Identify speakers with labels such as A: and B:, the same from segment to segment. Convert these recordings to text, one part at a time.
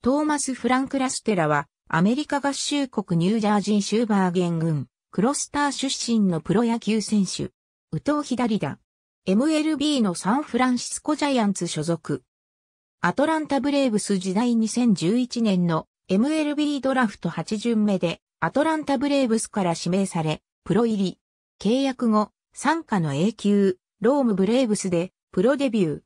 A: トーマス・フランク・ラステラは、アメリカ合衆国ニュージャージー州バーゲン郡、クロスター出身のプロ野球選手。右投左打。MLB のサンフランシスコジャイアンツ所属。アトランタブレーブス時代2011年の MLB ドラフト8巡目でアトランタブレーブスから指名され、プロ入り。契約後、参加の A 級、ロームブレーブスでプロデビュ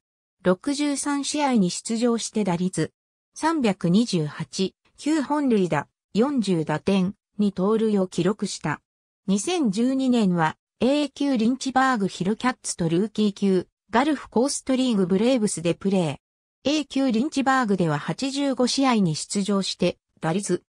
A: ー。63試合に出場して打率328、9本塁打、40打点、2盗塁を記録した。2012年は A 級リンチバーグヒルキャッツとルーキー級ガルフコーストリーグブレーブスでプレー。A 級リンチバーグでは85試合に出場して打率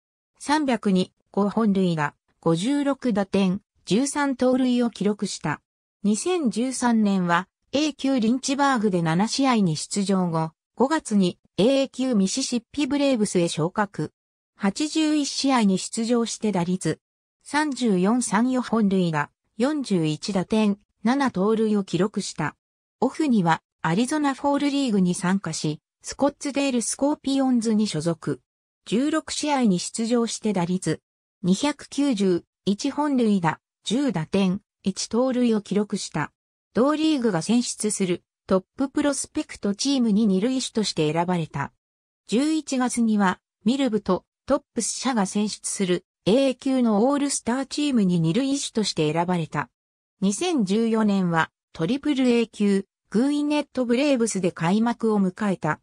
A: 302、5本塁打、56打点、13盗塁を記録した。2013年は A 級リンチバーグで7試合に出場後、5月に AA 級ミシシッピブレーブスへ昇格。81試合に出場して打率3434本塁打41打点7盗塁を記録した。オフにはアリゾナフォールリーグに参加し、スコッツデールスコーピオンズに所属。16試合に出場して打率291本塁打10打点1盗塁を記録した。同リーグが選出するトッププロスペクトチームに二塁手として選ばれた。11月には、ミルブとトップス社が選出する A 級のオールスターチームに二塁手として選ばれた。2014年はトリプル A 級グーイネットブレーブスで開幕を迎えた。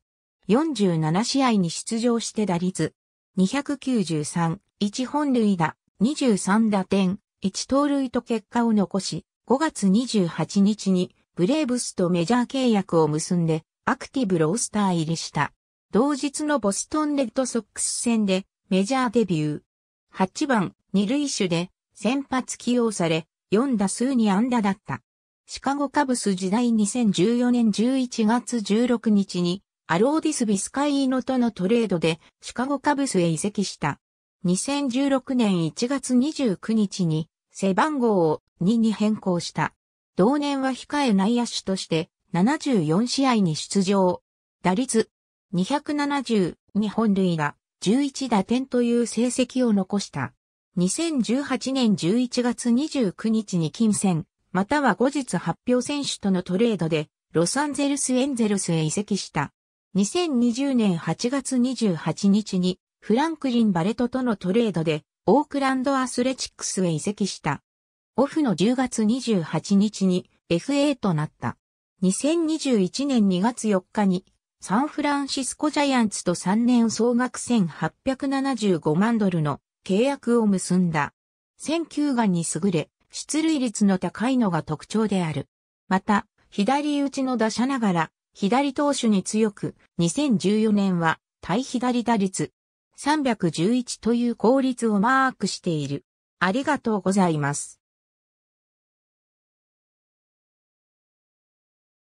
A: 47試合に出場して打率293、1本塁打、23打点、1盗塁と結果を残し、5月28日にブレーブスとメジャー契約を結んで、アクティブロースター入りした。同日のボストンレッドソックス戦でメジャーデビュー。8番、二塁手で先発起用され、4打数に安打だった。シカゴカブス時代2014年11月16日に、アローディス・ビスカイーノとのトレードでシカゴカブスへ移籍した。2016年1月29日に背番号を2に変更した。同年は控え内野手として74試合に出場。打率270本塁が11打点という成績を残した。2018年11月29日に金銭、または後日発表選手とのトレードで、ロサンゼルスエンゼルスへ移籍した。2020年8月28日に、フランクリン・バレトとのトレードで、オークランドアスレチックスへ移籍した。オフの10月28日に FA となった。2021年2月4日にサンフランシスコジャイアンツと3年総額1875万ドルの契約を結んだ。選球眼に優れ、出塁率の高いのが特徴である。また、左打ちの打者ながら、左投手に強く、2014年は対左打率311という効率をマークしている。ありがとうございます。